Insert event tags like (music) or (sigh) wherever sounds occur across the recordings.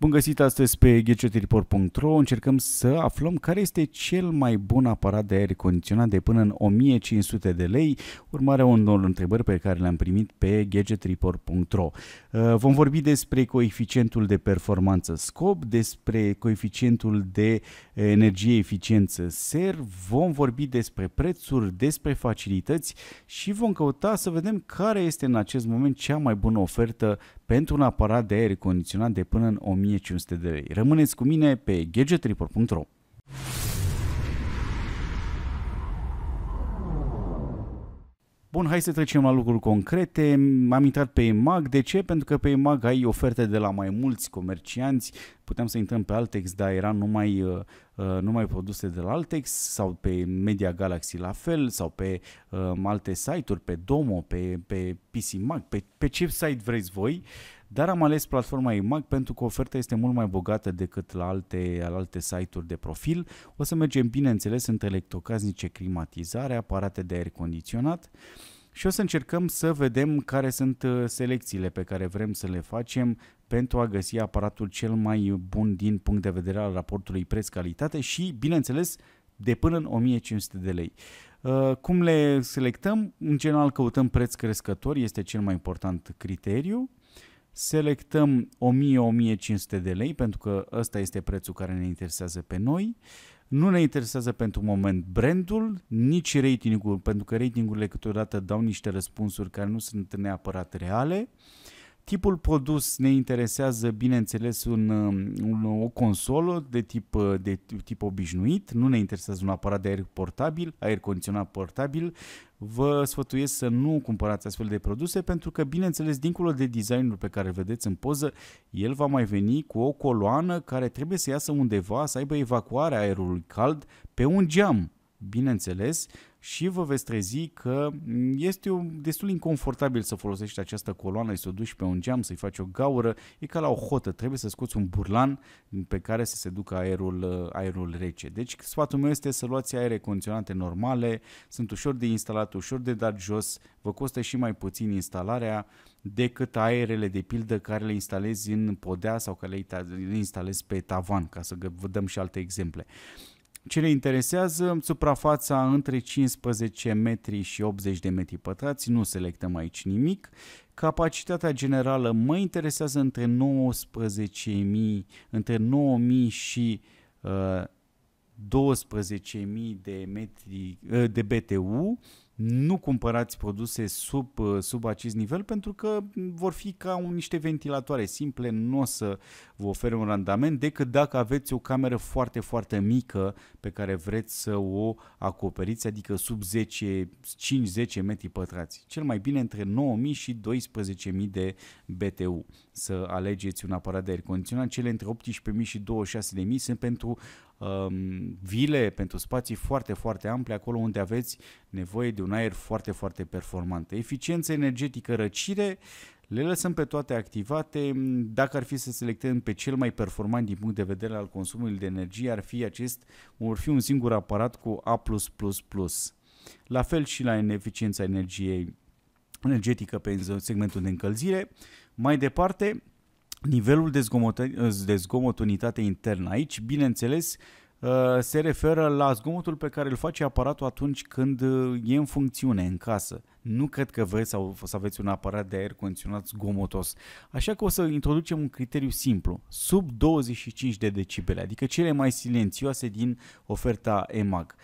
Bun găsit astăzi pe ghecciotireport.ro, încercăm să aflăm care este cel mai bun aparat de aer condiționat de până în 1500 de lei, urmarea unor întrebări pe care le-am primit pe gadgetreport.ro. Uh, vom vorbi despre coeficientul de performanță scop, despre coeficientul de energie eficiență ser, vom vorbi despre prețuri, despre facilități și vom căuta să vedem care este în acest moment cea mai bună ofertă pentru un aparat de aer condiționat de până în 1500 de lei. Rămâneți cu mine pe gadgetreport.ro Bun, hai să trecem la lucruri concrete. Am intrat pe EMAG. De ce? Pentru că pe EMAG ai oferte de la mai mulți comercianți. Puteam să intrăm pe Altex, dar era numai, uh, uh, numai produse de la Altex sau pe Media Galaxy la fel sau pe uh, alte site-uri, pe Domo, pe, pe PC Mag, pe, pe ce site vreți voi. Uh, dar am ales platforma EMAG pentru că oferta este mult mai bogată decât la alte, la alte site-uri de profil. O să mergem, bineînțeles, în electrocaznice climatizare, aparate de aer condiționat, și o să încercăm să vedem care sunt uh, selecțiile pe care vrem să le facem pentru a găsi aparatul cel mai bun din punct de vedere al raportului preț-calitate și, bineînțeles, de până în 1500 de lei. Uh, cum le selectăm? În general căutăm preț crescător, este cel mai important criteriu selectăm 1000-1500 de lei pentru că ăsta este prețul care ne interesează pe noi. Nu ne interesează pentru moment brandul, nici ratingul, pentru că ratingurile câteodată dau niște răspunsuri care nu sunt neapărat reale. Uh, Tipul produs ne interesează, bineînțeles, un, um, un, o consolă de tip, uh, de tip obișnuit, nu ne interesează un aparat de aer portabil, aer condiționat portabil. Vă sfătuiesc să nu cumpărați astfel de produse pentru că, bineînțeles, dincolo de designul pe care îl vedeți în poză, el va mai veni cu o coloană care trebuie să iasă undeva, să aibă evacuarea aerului cald pe un geam, bineînțeles, și vă veți trezi că este destul inconfortabil să folosești această coloană, să o duci pe un geam, să-i faci o gaură, e ca la o hotă, trebuie să scoți un burlan pe care să se ducă aerul, uh, aerul rece. Deci sfatul meu este să luați aere condiționate normale, sunt ușor de instalat, ușor de dat jos, vă costă și mai puțin instalarea decât aerele de pildă care le instalezi în podea sau care le instalezi pe tavan, ca să vă dăm și alte exemple. Ce le interesează, suprafața între 15 metri și 80 de metri pătrați, nu selectăm aici nimic. Capacitatea generală mă interesează între 19.000, între 9.000 și uh, 12.000 de, metri, uh, de BTU nu cumpărați produse sub, uh, sub acest nivel pentru că vor fi ca un, niște ventilatoare simple, nu o să vă ofere un randament decât dacă aveți o cameră foarte, foarte mică pe care vreți să o acoperiți, adică sub 10, 5-10 metri pătrați. Cel mai bine între 9.000 și 12.000 de BTU să alegeți un aparat de aer condiționat. Cele între 18.000 și 26.000 sunt pentru um, vile, pentru spații foarte, foarte ample, acolo unde aveți nevoie de un aer foarte, foarte performant. Eficiență energetică, răcire, le lăsăm pe toate activate. Dacă ar fi să selectăm pe cel mai performant din punct de vedere al consumului de energie, ar fi acest, ar fi un singur aparat cu A+++. La fel și la eficiența energiei energetică pe segmentul de încălzire. Mai departe, Nivelul de, zgomot, eh, de unitate internă aici, bineînțeles, eh, se referă la zgomotul pe care îl face aparatul atunci când eh, e în funcțiune în casă. Nu cred că vreți sau să aveți un aparat de aer condiționat zgomotos. Așa că o să introducem un criteriu simplu, sub 25 de decibele, adică cele mai silențioase din oferta EMAG.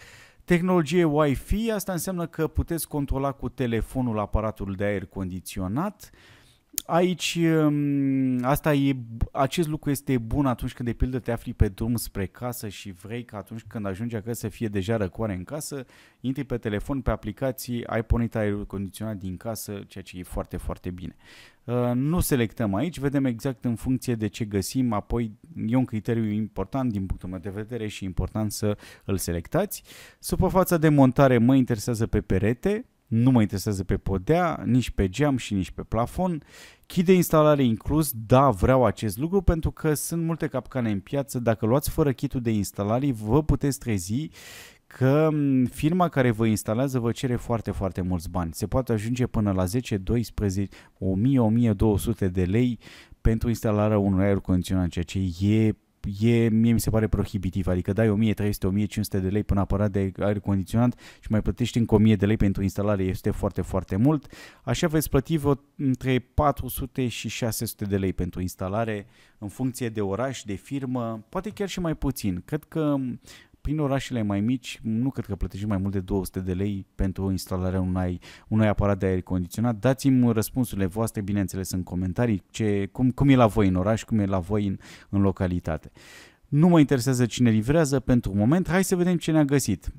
Tehnologie Wi-Fi, asta înseamnă că puteți controla cu telefonul aparatul de aer condiționat, uh, aici um, asta e, acest lucru este bun atunci când de pildă te afli pe drum spre casă și vrei că atunci când ajungi acasă să fie deja răcoare în casă, intri pe telefon, pe aplicații, ai pornit aerul condiționat din casă, ceea ce e foarte, foarte bine. Uh, nu selectăm aici, vedem exact în funcție de ce găsim, apoi e un criteriu important din punctul meu de vedere și important să îl selectați. Suprafața de montare mă interesează pe perete, nu mă interesează pe podea, nici pe geam și nici pe plafon. Chid de instalare inclus, da, vreau acest lucru pentru că sunt multe capcane în piață. Dacă luați fără kitul de instalare, vă puteți trezi că firma care vă instalează vă cere foarte, foarte mulți bani. Se poate ajunge până la 10, 12, 1000, 1200 de lei pentru instalarea unui aer condiționat, ceea ce e e, mie mi se pare prohibitiv, adică dai 1300-1500 de lei până aparat de aer condiționat și mai plătești încă 1000 de lei pentru instalare, este foarte, foarte mult. Așa veți plăti vă, între 400 și 600 de lei pentru instalare în funcție de oraș, de firmă, poate chiar și mai puțin. Cred că prin orașele mai mici, nu cred că plătești mai mult de 200 de lei pentru instalarea unui, unui aparat de aer condiționat. Dați-mi răspunsurile voastre, bineînțeles, în comentarii, ce, cum, cum e la voi în oraș, cum e la voi în, în localitate. Nu mă interesează cine livrează pentru moment, hai să vedem ce ne-a găsit.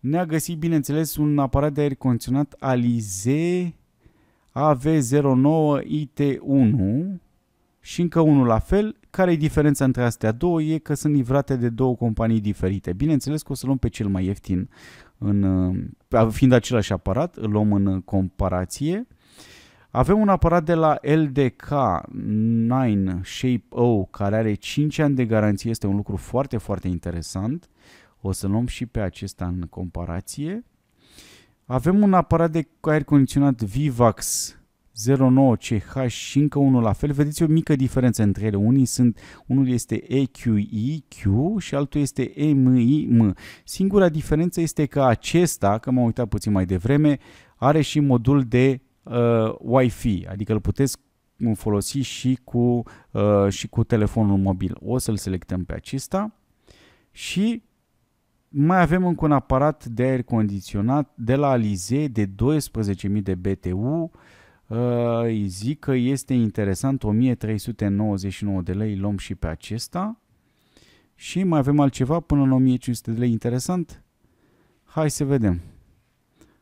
Ne-a găsit, bineînțeles, un aparat de aer condiționat Alize AV09IT1 și încă unul la fel. Care e diferența între astea două? E că sunt livrate de două companii diferite. Bineînțeles că o să luăm pe cel mai ieftin, în, uh, fiind același aparat, îl luăm în uh, comparație. Avem un aparat de la LDK 9 Shape O care are 5 ani de garanție, este un lucru foarte, foarte interesant. O să luăm și pe acesta în comparație. Avem un aparat de aer condiționat Vivax 09 CH și încă unul la fel. Vedeți o mică diferență între ele. Unii sunt, unul este EQIQ și altul este MIM. Singura diferență este că acesta, că m-am uitat puțin mai devreme, are și modul de uh, Wi-Fi, adică îl puteți folosi și cu, uh, și cu telefonul mobil. O să-l selectăm pe acesta și mai avem încă un aparat de aer condiționat de la Alize de 12.000 de BTU, Uh, îi zic că este interesant 1399 de lei, luăm și pe acesta și mai avem altceva până în 1500 de lei interesant. Hai să vedem.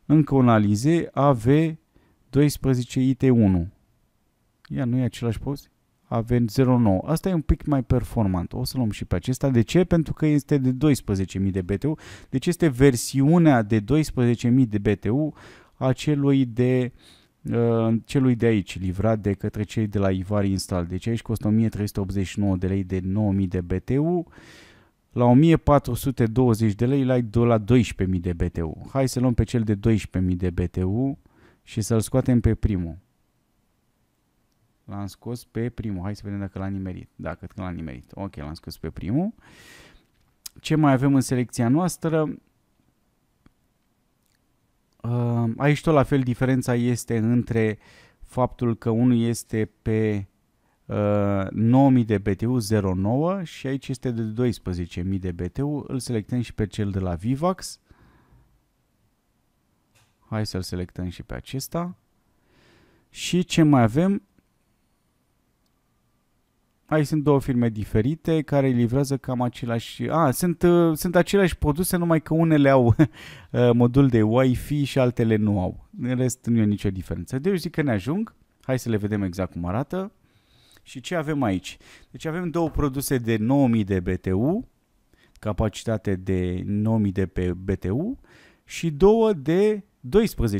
Încă un Alize AV12IT1. Ia, nu e același post? AV09. Asta e un pic mai performant. O să luăm și pe acesta. De ce? Pentru că este de 12.000 de BTU. Deci este versiunea de 12.000 de BTU a celui de uh, Uh, celui de aici, livrat de către cei de la Ivar Instal. Deci aici costă 1389 de lei de 9000 de BTU. La 1420 de lei l-ai la 12.000 de BTU. Hai să luăm pe cel de 12.000 de BTU și să-l scoatem pe primul. L-am scos pe primul. Hai să vedem dacă l-a nimerit. Da, cred l-a nimerit. Ok, l-am scos pe primul. Ce mai avem în selecția noastră? Aici tot la fel diferența este între faptul că unul este pe 9000 uh, de BTU 09 și aici este de 12.000 de BTU. Îl selectăm și pe cel de la Vivax. Hai să-l selectăm și pe acesta. Și ce mai avem? Aici sunt două firme diferite care livrează cam același... A, sunt, uh, sunt aceleași produse, numai că unele au (laughs) uh, modul de Wi-Fi și altele nu au. În rest nu e nicio diferență. Deci zic că ne ajung. Hai să le vedem exact cum arată. Și ce avem aici? Deci avem două produse de 9000 de BTU, capacitate de 9000 de pe BTU și două de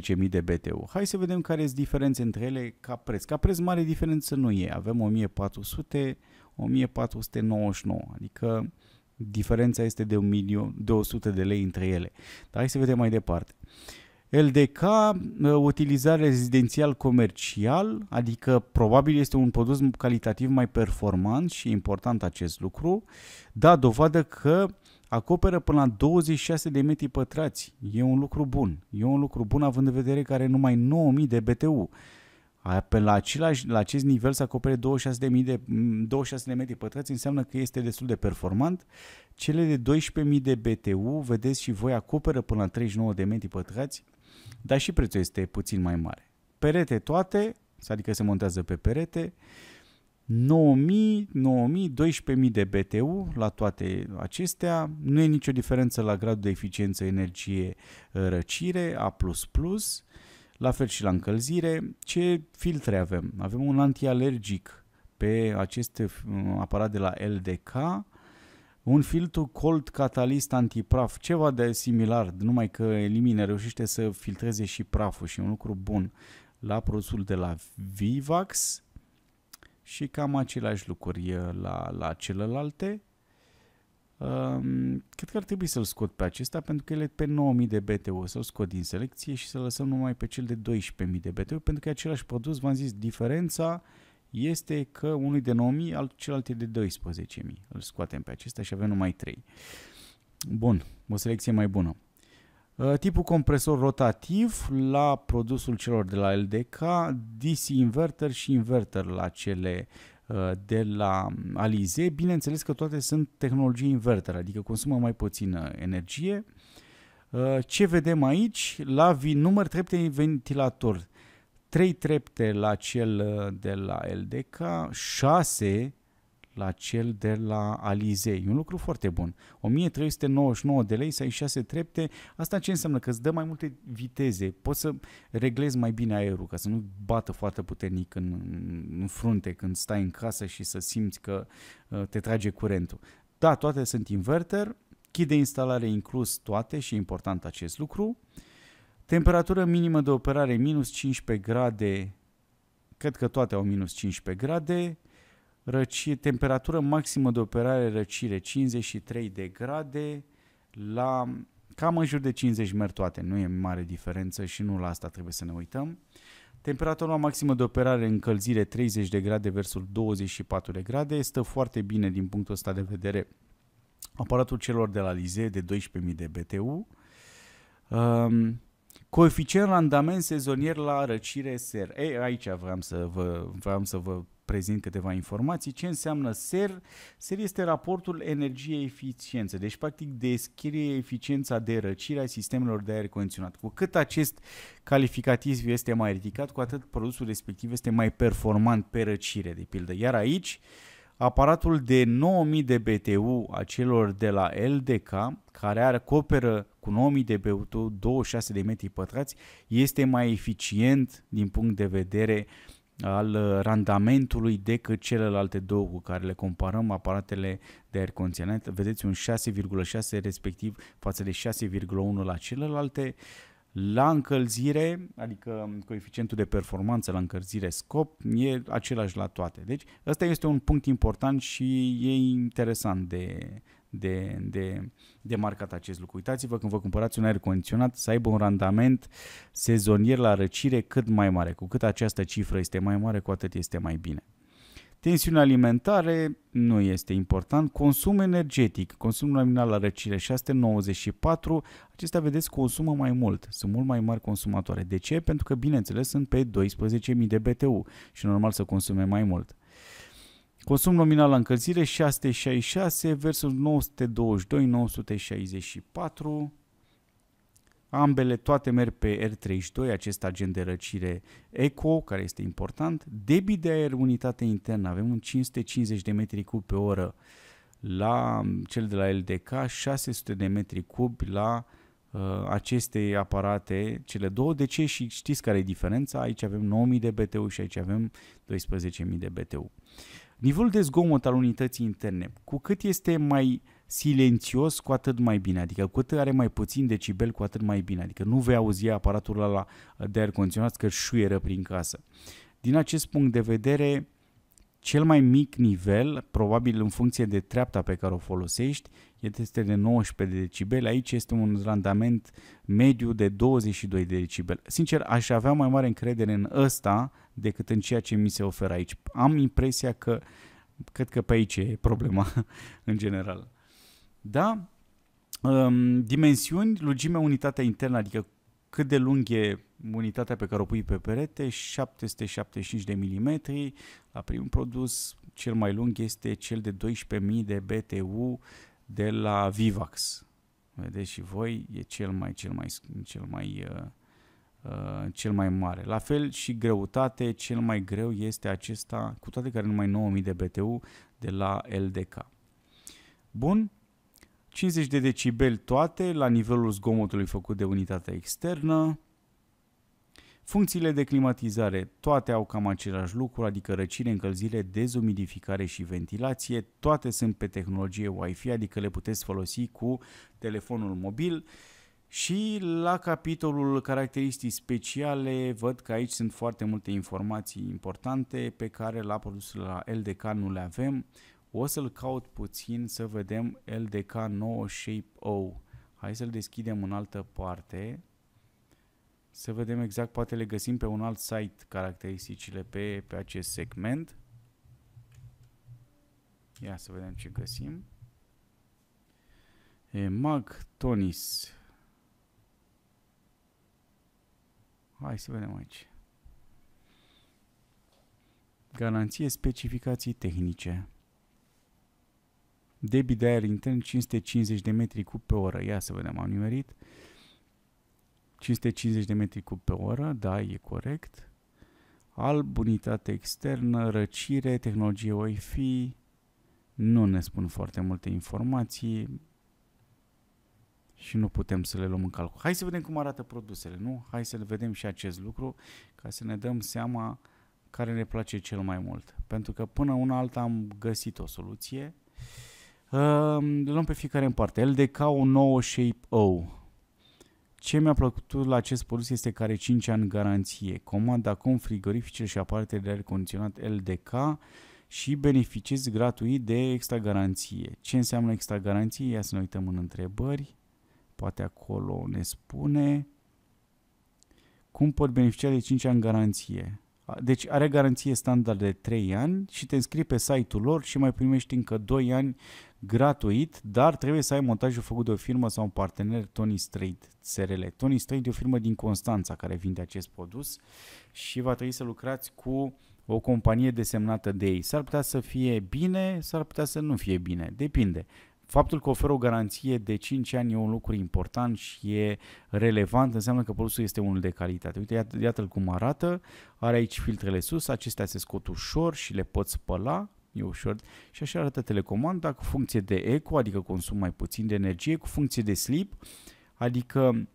12.000 de BTU. Hai să vedem care sunt diferențe între ele ca preț. Ca preț mare diferență nu e. Avem 1400, 1499, adică diferența este de 1200 de lei între ele. Dar hai să vedem mai departe. LDK, uh, utilizare rezidențial comercial, adică probabil este un produs calitativ mai performant și important acest lucru, da dovadă că acoperă până la 26 de metri pătrați. E un lucru bun. E un lucru bun având în vedere că are numai 9000 de BTU. Pe la, același, la acest nivel să acopere 26 de, de, 26 de metri pătrați înseamnă că este destul de performant. Cele de 12.000 de BTU, vedeți și voi, acoperă până la 39 de metri pătrați, dar și prețul este puțin mai mare. Perete toate, adică se montează pe perete, uh, 9.000, 9.000, 12.000 de BTU la toate acestea. Nu e nicio diferență la gradul de eficiență energie uh, răcire, A++, la fel și la încălzire. Ce filtre avem? Avem un antialergic pe acest uh, aparat de la LDK, un filtru cold catalist antipraf, ceva de similar, numai că elimine, reușește să filtreze și praful și un lucru bun la produsul de la Vivax, și cam aceleași lucruri la, la celelalte. Um, cred că ar trebui să-l scot pe acesta pentru că e pe 9000 de BTU să-l scot din selecție și să lăsăm numai pe cel de 12.000 de BTU pentru că același produs, v-am zis, diferența este că unul de 9.000, altul celălalt e de 12.000. Îl scoatem pe acesta și avem numai 3. Bun, o selecție mai bună. Uh, tipul compresor rotativ la produsul celor de la LDK, DC inverter și inverter la cele uh, de la um, Alize. Bineînțeles că toate sunt tehnologie inverter, adică consumă mai puțină energie. Uh, ce vedem aici? La număr trepte ventilator. 3 trepte la cel de la LDK, 6 la cel de la Alizei. un lucru foarte bun. 1399 de lei să ai 6 trepte, asta ce înseamnă? Că îți dă mai multe viteze, poți să reglezi mai bine aerul ca să nu bată foarte puternic în, în frunte când stai în casă și să simți că uh, te trage curentul. Da, toate sunt inverter, kit de instalare inclus toate și e important acest lucru. Temperatură minimă de operare minus 15 grade, cred că toate au minus 15 grade, răcire, temperatură maximă de operare răcire 53 de grade la cam în jur de 50 mer toate, nu e mare diferență și nu la asta trebuie să ne uităm. Temperatura maximă de operare încălzire 30 de grade versus 24 de grade stă foarte bine din punctul ăsta de vedere aparatul celor de la Lizee de 12.000 de BTU. Um, coeficient randament sezonier la răcire SR. Ei, aici vreau să vă, vreau să vă prezint câteva informații. Ce înseamnă SER? SER este raportul energie-eficiență, deci practic descrie eficiența de răcire a sistemelor de aer condiționat. Cu cât acest calificativ este mai ridicat, cu atât produsul respectiv este mai performant pe răcire, de pildă. Iar aici, aparatul de 9000 de BTU a celor de la LDK, care are acoperă cu 9000 de BTU 26 de metri pătrați, este mai eficient din punct de vedere uh, al uh, randamentului decât celelalte două cu care le comparăm aparatele de aer condiționat. Vedeți un 6,6 respectiv față de 6,1 la celelalte. La încălzire, adică um, coeficientul de performanță la încălzire scop, e același la toate. Deci ăsta este un punct important și e interesant de, de, de, de marcat acest lucru. Uitați-vă când vă cumpărați un aer condiționat să aibă un randament sezonier la răcire cât mai mare. Cu cât această cifră este mai mare, cu atât este mai bine. Tensiunea alimentare nu este important. Consum energetic, consumul nominal la răcire 694, acestea vedeți consumă mai mult, sunt mult mai mari consumatoare. De ce? Pentru că, bineînțeles, sunt pe 12.000 de BTU și normal să consume mai mult. Consum nominal la încălzire 666 versus 922, 964. Ambele toate merg pe R32, acest agent de răcire eco, care este important. Debit de aer unitate internă, avem un 550 de metri cub pe oră la mm, cel de la LDK, 600 de metri cub la uh, aceste aparate, cele două. De ce? Și știți care e diferența? Aici avem 9000 de BTU și aici avem 12000 de BTU. Nivelul de zgomot al unității interne, cu cât este mai silențios, cu atât mai bine, adică cu atât are mai puțin decibel, cu atât mai bine, adică nu vei auzi aparatul ăla de aer condiționat că șuieră prin casă. Din acest punct de vedere, cel mai mic nivel, probabil în funcție de treapta pe care o folosești, este de 19 de Aici este un randament mediu de 22 de decibel. Sincer, aș avea mai mare încredere în ăsta decât în ceea ce mi se oferă aici. Am impresia că cred că pe aici e problema (laughs) în general. Da? dimensiuni, lungimea, unitatea internă, adică cât de lung e unitatea pe care o pui pe perete, 775 de milimetri. La primul produs, cel mai lung este cel de 12.000 de BTU de la Vivax. Vedeți și voi, e cel mai, cel mai, cel mai, uh, uh, cel mai mare. La fel și greutate, cel mai greu este acesta, cu toate care numai 9.000 de BTU de la LDK. Bun, 50 de decibeli toate la nivelul zgomotului făcut de unitatea externă, Funcțiile de climatizare, toate au cam același lucru, adică răcire, încălzire, dezumidificare și ventilație, toate sunt pe tehnologie Wi-Fi, adică le puteți folosi cu telefonul mobil. Și la capitolul caracteristici speciale văd că aici sunt foarte multe informații importante pe care la produsul la LDK nu le avem. O să-l caut puțin să vedem LDK 9 Shape O. Hai să-l deschidem în altă parte să vedem exact, poate le găsim pe un alt site caracteristicile pe, pe acest segment. Ia să vedem ce găsim. E, Mag Tonis. Hai să vedem aici. Garanție specificații tehnice. Debit de aer intern 550 de metri cub pe oră. Ia să vedem, am nimerit. 550 de metri cub pe oră, da, e corect. Alb, unitate externă, răcire, tehnologie Wi-Fi, nu ne spun foarte multe informații și nu putem să le luăm în calcul. Hai să vedem cum arată produsele, nu? Hai să le vedem și acest lucru ca să ne dăm seama care ne place cel mai mult. Pentru că până una alta am găsit o soluție. Uh, luăm pe fiecare în parte. LDK 9 Shape O. Ce mi-a plăcut la acest produs este că are 5 ani garanție. Comanda acum frigorifice și aparte de aer condiționat LDK și beneficiezi gratuit de extra garanție. Ce înseamnă extra garanție? Ia să ne uităm în întrebări. Poate acolo ne spune. cum pot beneficia de 5 ani garanție. Deci are garanție standard de 3 ani și te înscrii pe site-ul lor și mai primești încă 2 ani gratuit, dar trebuie să ai montajul făcut de o firmă sau un partener Tony Strait SRL. Tony Strait e o firmă din Constanța care vinde acest produs și va trebui să lucrați cu o companie desemnată de ei. S-ar putea să fie bine, s-ar putea să nu fie bine, depinde. Faptul că oferă o garanție de 5 ani e un lucru important și e relevant, înseamnă că produsul este unul de calitate. Uite, iată, l cum arată, are aici filtrele sus, acestea se scot ușor și le poți spăla, e ușor. Și așa arată telecomanda cu funcție de eco, adică consum mai puțin de energie, cu funcție de sleep, adică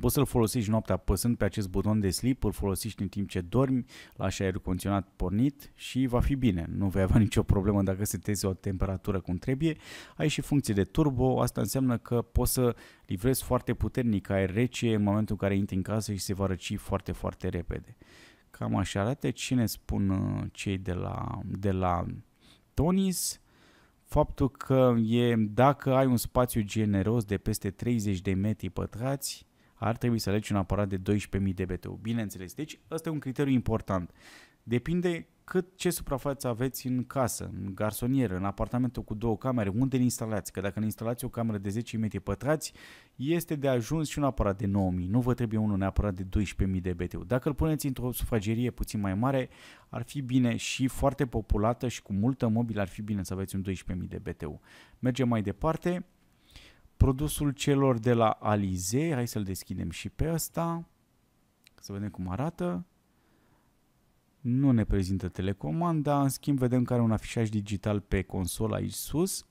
Poți să-l folosești noaptea apăsând pe acest buton de sleep, îl folosești în timp ce dormi, lași aerul condiționat pornit și va fi bine. Nu vei avea (laughs) nicio problemă dacă setezi o temperatură cum trebuie. Ai și funcție de turbo, asta înseamnă că poți să livrezi foarte puternic aer rece în momentul în care intri în casă și se va răci foarte, foarte repede. Cam așa arată ne spun uh, cei de la, de la Tonis faptul că e, dacă ai un spațiu generos de peste 30 de metri pătrați, ar trebui să alegi un aparat de 12.000 de BTU. Bineînțeles, deci ăsta e un criteriu important. Depinde cât ce suprafață aveți în casă, în garsonieră, în apartamentul cu două camere, unde îl instalați, că dacă îl instalați o cameră de 10 metri pătrați, este de ajuns și un aparat de 9000, nu vă trebuie unul neapărat de 12.000 de BTU. Dacă îl puneți într-o sufragerie puțin mai mare, ar fi bine și foarte populată și cu multă mobilă ar fi bine să aveți un 12.000 de BTU. Mergem mai departe, produsul celor de la Alize. Hai să-l deschidem și pe ăsta. Să vedem cum arată. Nu ne prezintă telecomanda, în schimb vedem că are un afișaj digital pe consola aici sus.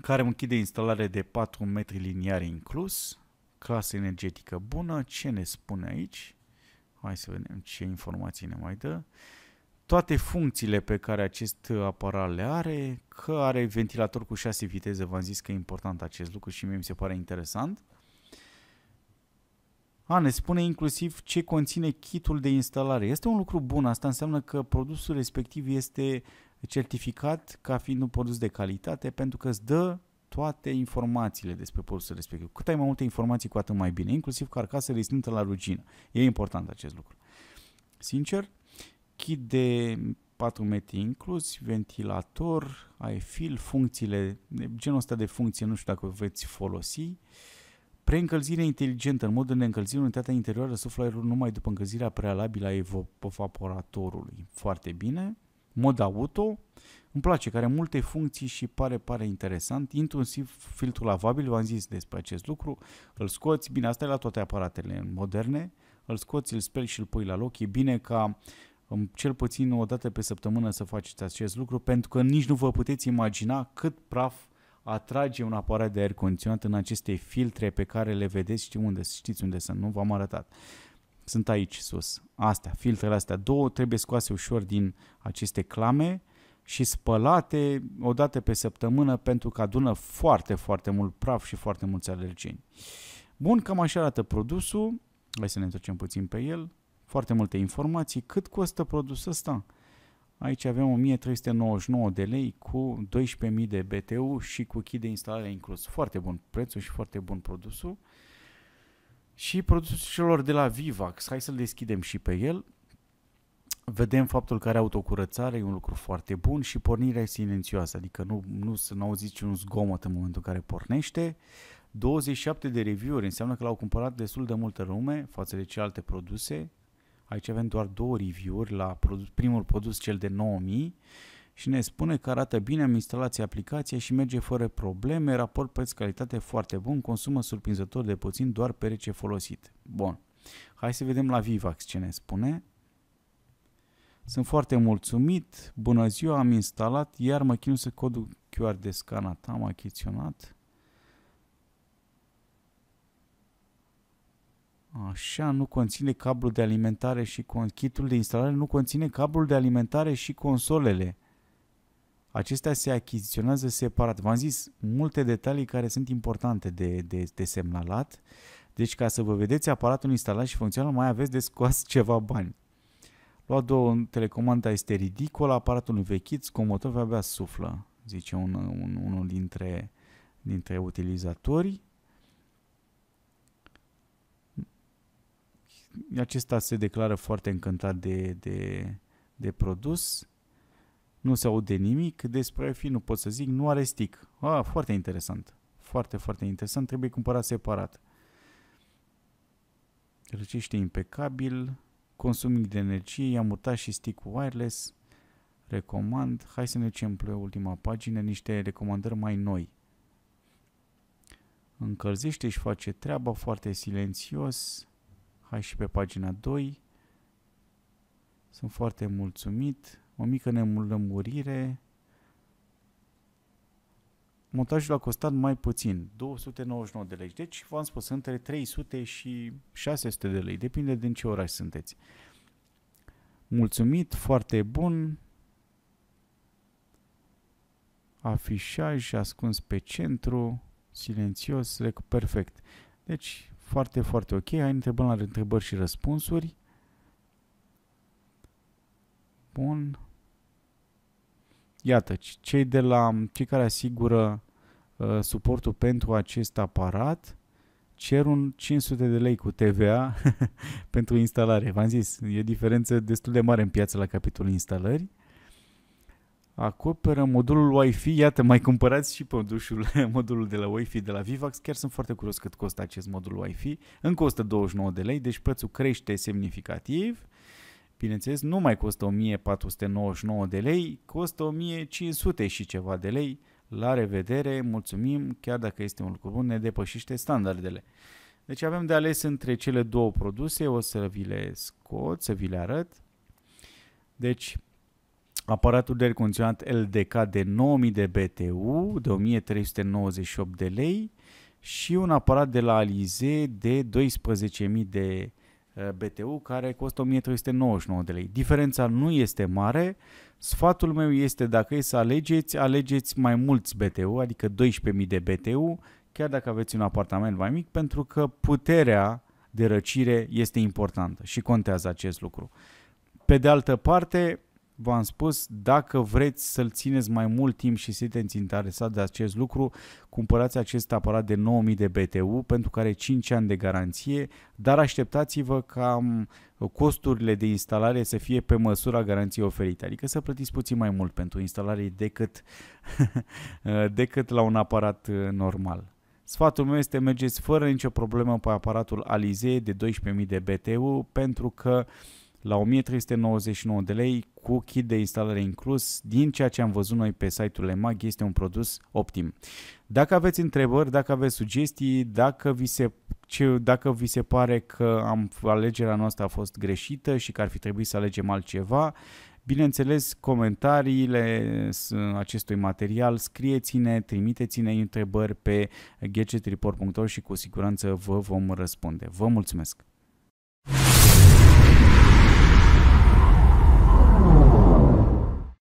Care închide instalare de 4 metri liniare inclus. Clasă energetică bună. Ce ne spune aici? Hai să vedem ce informații ne mai dă toate funcțiile pe care acest aparat le are, că are ventilator cu 6 viteze, v-am zis că e important acest lucru și mie mi se pare interesant. A, ne spune inclusiv ce conține kitul de instalare. Este un lucru bun, asta înseamnă că produsul respectiv este certificat ca fiind un produs de calitate pentru că îți dă toate informațiile despre produsul respectiv. Cât ai mai multe informații, cu atât mai bine, inclusiv carcasele rezistentă la rugină. E important acest lucru. Sincer, kit de 4 metri inclus, ventilator, ai fil, funcțiile, genul ăsta de funcție, nu știu dacă veți folosi. Preîncălzire inteligentă, în modul de încălzire, unitatea interioară suflă aerul numai după încălzirea prealabilă a evaporatorului. Foarte bine. Mod auto, îmi place, care are multe funcții și pare, pare interesant, Intrusiv filtrul lavabil, v-am zis despre acest lucru, îl scoți, bine, asta e la toate aparatele moderne, îl scoți, îl speli și îl pui la loc, e bine ca cel puțin o dată pe săptămână să faceți acest lucru, pentru că nici nu vă puteți imagina cât praf atrage un aparat de aer condiționat în aceste filtre pe care le vedeți, știți unde, știți unde sunt, nu v-am arătat. Sunt aici sus, astea, filtrele astea, două trebuie scoase ușor din aceste clame și spălate o dată pe săptămână pentru că adună foarte, foarte mult praf și foarte mulți alergeni. Bun, cam așa arată produsul. Hai să ne întoarcem puțin pe el foarte multe informații. Cât costă produsul ăsta? Aici avem 1399 de lei cu 12.000 de BTU și cu kit de instalare inclus. Foarte bun prețul și foarte bun produsul. Și produsul celor de la Vivax, hai să-l deschidem și pe el. Vedem faptul că are autocurățare, e un lucru foarte bun și pornirea e silențioasă, adică nu, nu să nu auziți un zgomot în momentul în care pornește. 27 de review-uri înseamnă că l-au cumpărat destul de multă lume față de celelalte produse Aici avem doar două review-uri la produs, primul produs, cel de 9000 și ne spune că arată bine, am instalat aplicația și merge fără probleme, raport preț-calitate foarte bun, consumă surprinzător de puțin doar pe rece folosit. Bun. Hai să vedem la Vivax ce ne spune. Sunt foarte mulțumit, bună ziua, am instalat, iar mă chinu să codul QR de scanat. Am achiziționat. Așa, nu conține cablul de alimentare și con- kitul de instalare nu conține cablul de alimentare și consolele. Acestea se achiziționează separat. V-am zis multe detalii care sunt importante de, de, de semnalat. Deci ca să vă vedeți aparatul instalat și funcțional, mai aveți de scoas (laughs) ceva bani. Lua două telecomanda este ridicol, aparatul învechit, scomotor abia suflă, zice un, un, unul dintre, dintre utilizatori. acesta se declară foarte încântat de, de, de produs, nu se aude nimic, despre fi nu pot să zic, nu are stick. Ah, foarte interesant, foarte, foarte interesant, trebuie cumpărat separat. Răcește impecabil, consum de energie, i-am mutat și stick wireless, recomand, hai să ne ducem pe ultima pagină, niște recomandări mai noi. Încălzește și face treaba foarte silențios, Hai și pe pagina 2. Sunt foarte mulțumit. O mică nemulămurire. Montajul a costat mai puțin, 299 de lei. Deci, v-am spus, între 300 și 600 de lei. Depinde din ce oraș sunteți. Mulțumit, foarte bun. Afișaj ascuns pe centru, silențios, perfect. Deci, foarte, foarte ok. Hai întrebăm la întrebări și răspunsuri. Bun. Iată, cei de la cei care asigură uh, suportul pentru acest aparat cer un 500 de lei cu TVA (laughs) pentru instalare. V-am zis, e diferență destul de mare în piață la capitolul instalări acoperă modulul Wi-Fi. Iată, mai cumpărați și produsul, (laughs) modulul de la Wi-Fi de la Vivax. Chiar sunt foarte curios cât costă acest modul Wi-Fi. Încă costă 29 de lei, deci prețul crește semnificativ. Bineînțeles, nu mai costă 1499 de lei, costă 1500 și ceva de lei. La revedere, mulțumim, chiar dacă este un lucru bun, ne depășește standardele. Deci avem de ales între cele două produse, o să vi le scot, să vi le arăt. Deci aparatul de aer condiționat LDK de 9000 de BTU, de 1398 de lei și un aparat de la Alize de 12.000 de eh, BTU care costă 1399 de lei. Diferența nu este mare. Sfatul meu este dacă e să alegeți, alegeți mai mulți BTU, adică 12.000 de BTU, chiar dacă aveți un apartament mai mic, pentru că puterea de răcire este importantă și contează acest lucru. Pe de altă parte, v-am spus, dacă vreți să-l țineți mai mult timp și sunteți interesat de acest lucru, cumpărați acest aparat de 9000 de BTU pentru care 5 ani de garanție, dar așteptați-vă ca um, costurile de instalare să fie pe măsura garanției oferite, adică să plătiți puțin mai mult pentru instalare decât, (laughs) decât la un aparat uh, normal. Sfatul meu este mergeți fără nicio problemă pe aparatul Alize de 12.000 de BTU pentru că uh, la 1399 de lei cu kit de instalare inclus. Din ceea ce am văzut noi pe site-ul EMAG, este un produs optim. Dacă aveți întrebări, dacă aveți sugestii, dacă vi se, ce, dacă vi se pare că am, alegerea noastră a fost greșită și că ar fi trebuit să alegem altceva, Bineînțeles, comentariile acestui material, scrieți-ne, trimiteți-ne întrebări pe gadgetreport.ro și cu siguranță vă vom răspunde. Vă mulțumesc!